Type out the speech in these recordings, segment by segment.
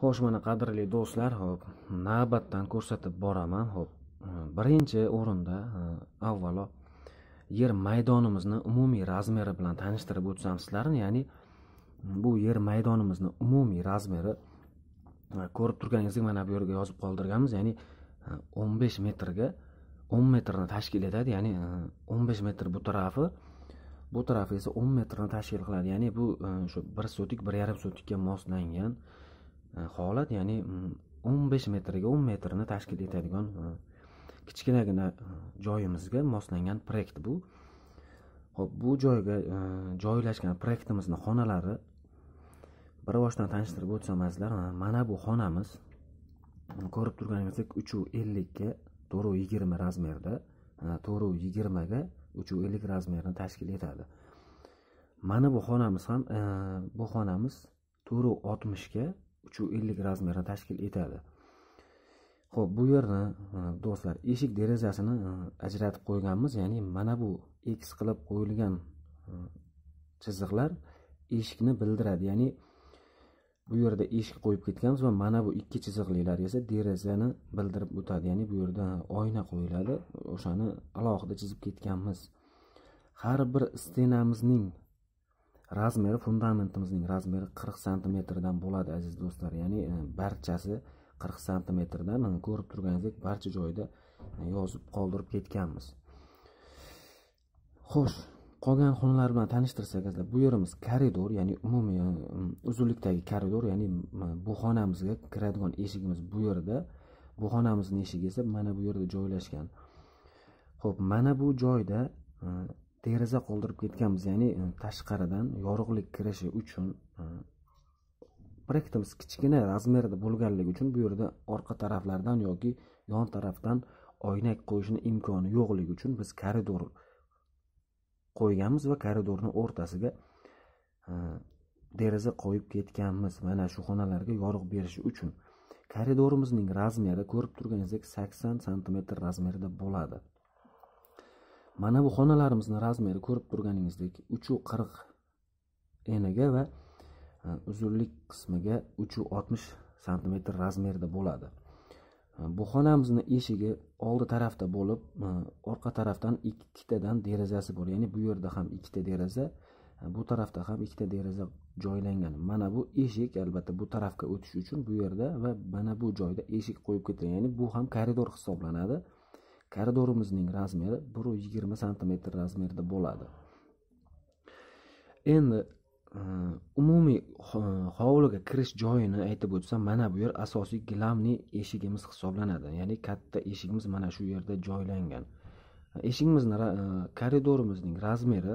xo'sh mana qadrli do'stlar hop navbatdan ko'rsatib boraman hop birinchi o'rinda e, avvalo yer maydonimizni umumiy razmeri bilan tanishtirib o'tsam sizlarni ya'ni bu yer maydonimizni umumiy razmeri e, ko'rib turganingizdek mana bu yerga yozib qoldirganmiz ya'ni e, o'n besh metrga o'n metrni tashkil etadi ya'ni o'n besh metr bu tarafi bu tarafi esa o'n metrni tashkil qiladi ya'ni bu shu bir sotik bir yarim sotikka moslangan Э, holat ya'ni mm, o'n besh metrga o'n metrni tashkil etadigan e, kichkinagina e, joyimizga moslangan proyekt bu ho'p bu joyga e, joylashgan proyektimizni xonalari bir boshdan tanishtirib o'tsam azizlar mana bu xonamiz ko'rib turganingizdek uchu ellikka to'rt yigirma razmerda to'rt yigirmaga uchu ellik razmerni tashkil etadi mana bu xonamiz ham bu xonamiz to'rt oltmishga uch yuz ellik razmeri tashkil etadi ho'p bu yerni e, do'stlar eshik derazasini e, ajratib qo'yganmiz ya'ni mana bu x qilib qo'yilgan e, chiziqlar eshikni bildiradi ya'ni bu yerda eshik qo'yib ketganmiz va mana bu ikki chiziqlilar esa derazani bildirib o'tadi ya'ni bu yerda oyna qo'yiladi o'shani alohida chizib ketganmiz har bir stenamizning razmeri fundamentimizning razmeri qirq santimetrdan bo'ladi aziz do'stlar ya'ni e, barchasi qirq santimetrdan ko'rib turganingizdek barcha joyda e, yozib qoldirib ketganmiz xo'sh qolgan xonalar bilan tanishtirsak azizlar bu yerimiz koridor ya'ni umumiy e, uzunlikdagi koridor ya'ni bu xonamizga kiradigan eshigimiz bu yerda bu xonamizni eshigi esa mana bu yerda joylashgan ho'p mana bu joyda deraza qoldirib ketganmiz ya'ni e, tashqaridan yorug'lik kirishi uchun proyektimiz e, kichkina razmerda bo'lganligi uchun bu yerda orqa taraflardan yoki yon tarafdan oynak qo'yishni imkoni yo'qligi uchun biz koridor qo'yganmiz va koridorni o'rtasiga e, deraza qo'yib ketganmiz mana shu xonalarga yorug' berishi uchun koridorimizning razmeri ko'rib turganingizdek sakson santimetr razmerida bo'ladi mana bu xonalarimizni razmeri ko'rib turganingizdek uchu qirq eniga va e, uzunlik qismiga uchu oltmish santimetr razmerda bo'ladi e, bu xonamizni eshigi oldi tarafda bo'lib e, orqa tarafdan ikkitadan derazasi bor ya'ni bu yerda ham ikkita deraza bu tarafda ham ikkita deraza joylangan mana bu eshik albatta bu tarafga o'tish uchun bu yerda va mana bu joyda eshik qo'yib ketilgan ya'ni bu ham koridor hisoblanadi koridorimizning razmeri bir yigirma santimetr razmerda bo'ladi endi e, umumiy hovliga kirish joyini aytib o'tsam mana bu yer asosiy gilamli eshigimiz hisoblanadi ya'ni katta eshigimiz mana shu yerda joylangan eshigimizni e, koridorimizning razmeri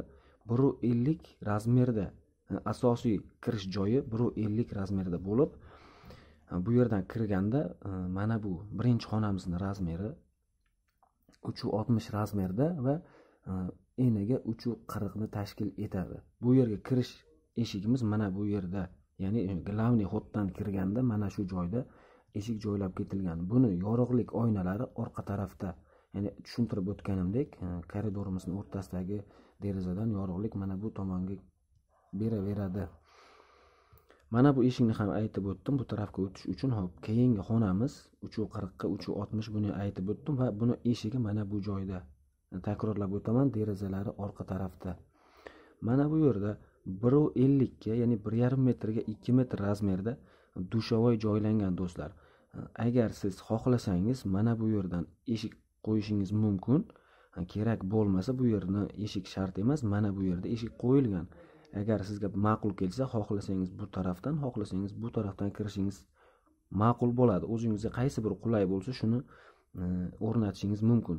bir ellik razmerda e, asosiy kirish joyi bir ellik razmerda bo'lib bu yerdan kirganda mana bu birinchi xonamizni razmeri uchu oltmish razmerda va e, enaga uchu qirqni tashkil etadi bu yerga kirish eshigimiz mana bu yerda ya'ni e, glavniy hoddan kirganda mana shu joyda eshik joylab ketilgan buni yorug'lik oynalari orqa tarafda ya'ni tushuntirib o'tganimdek e, koridorimizni o'rtasidagi derazadan yorug'lik mana bu tomonga beraveradi mana bu eshikni ham aytib o'tdim bu tarafga o'tish uchun hop keyingi xonamiz yuz qirqqa yuz oltmish buni aytib o'tdim va buni eshigi mana bu joyda takrorlab o'taman derazalari orqa tarafda mana bu yerda biru ellikka ya'ni bir yarim metrga ikki metr razmerda dushovoy joylangan do'stlar agar siz xohlasangiz mana bu yerdan eshik qo'yishingiz mumkin kerak bo'lmasa bu yerni eshik shart emas mana bu yerda eshik qo'yilgan agar sizga ma'qul kelsa xohlasangiz bu tarafdan xohlasangiz bu tarafdan kirishingiz ma'qul bo'ladi o'zingizga qaysi bir qulay bo'lsa shuni e, o'rnatishingiz mumkin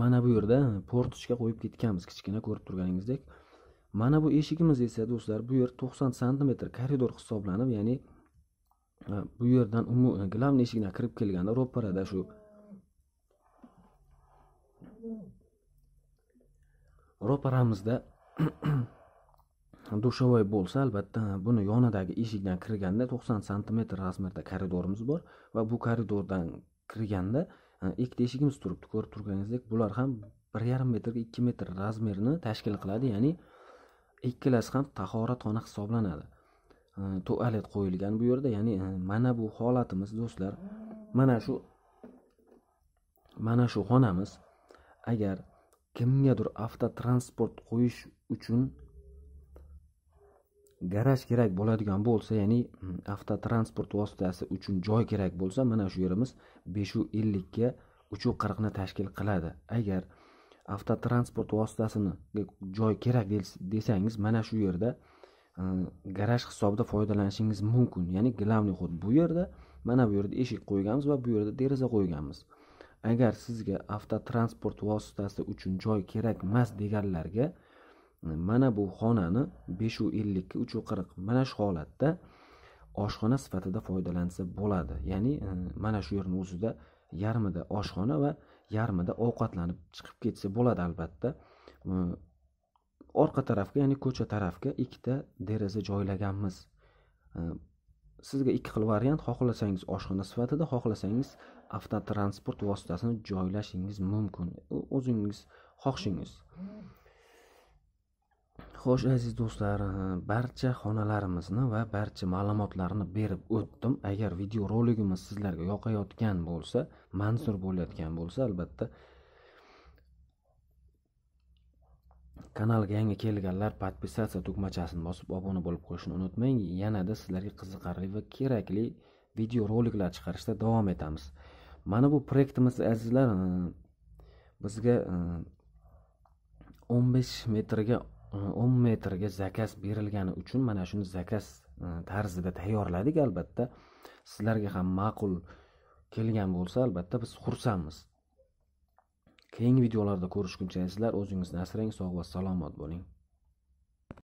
mana bu yerda portochka qo'yib ketganmiz kichkina ko'rib turganingizdek mana bu eshigimiz esa do'stlar bu yer to'qson santimetr koridor hisoblanib ya'ni e, bu yerdan главный eshikdan kirib kelganda ro'parada shu ro'paramizda dushovoy bo'lsa albatta buni yonidagi eshikdan kirganda to'qson santimetr razmerda koridorimiz bor va bu koridordan kirganda e, ikkita eshigimiz turibdi ko'rib turganingizdek bular ham bir yarim metrga ikki metr razmerni tashkil qiladi ya'ni ikkalasi ham tahoratxona hisoblanadi e, tualet qo'yilgan bu yerda ya'ni e, mana bu holatimiz do'stlar mana shu mana shu xonamiz agar kimgadir avtotransport qo'yish uchun garaj kerak bo'ladigan bo'lsa ya'ni mm, avtotransport vositasi uchun joy kerak bo'lsa mana shu yerimiz beshu ellikka uchu qirqni tashkil qiladi agar avtotransport vositasini joy kerak desangiz mana shu yerda mm, garaj hisobida foydalanishingiz mumkin ya'ni главный ход bu yerda mana bu yerda eshik qo'yganmiz va bu yerda deraza qo'yganmiz agar sizga avtotransport vositasi uchun joy kerak emas deganlarga mana bu xonani beshu ellikka uchu qirq mana shu holatda oshxona sifatida foydalansa bo'ladi ya'ni e, mana shu yerni o'zida yarmida oshxona va yarmida ovqatlanib chiqib ketsa bo'ladi albatta e, orqa tarafga ya'ni ko'cha tarafga ikkita deraza joylaganmiz e, sizga ikki xil variant xohlasangiz oshxona sifatida xohlasangiz avtotransport vositasini joylashingiz mumkin o'zingiz xohishingiz xo'sh aziz do'stlar barcha xonalarimizni va barcha ma'lumotlarni berib o'tdim agar videorolikimiz sizlarga yoqayotgan bo'lsa mansur bo'layotgan bo'lsa albatta kanalga yangi kelganlar podpisatsiya tugmachasini bosib obuna bo'lib qo'yishni unutmang yanada sizlarga qiziqarli va kerakli videoroliklar chiqarishda davom etamiz mana bu proyektimiz azizlar bizga 15 e, metrga o'n metrga zakaz berilgani uchun mana shuni zakaz e, tarzida tayyorladik albatta sizlarga ham ma'qul kelgan bo'lsa albatta biz xursandmiz keyingi videolarda ko'rishguncha sizlar o'zingizni asrang sog' va salomat bo'ling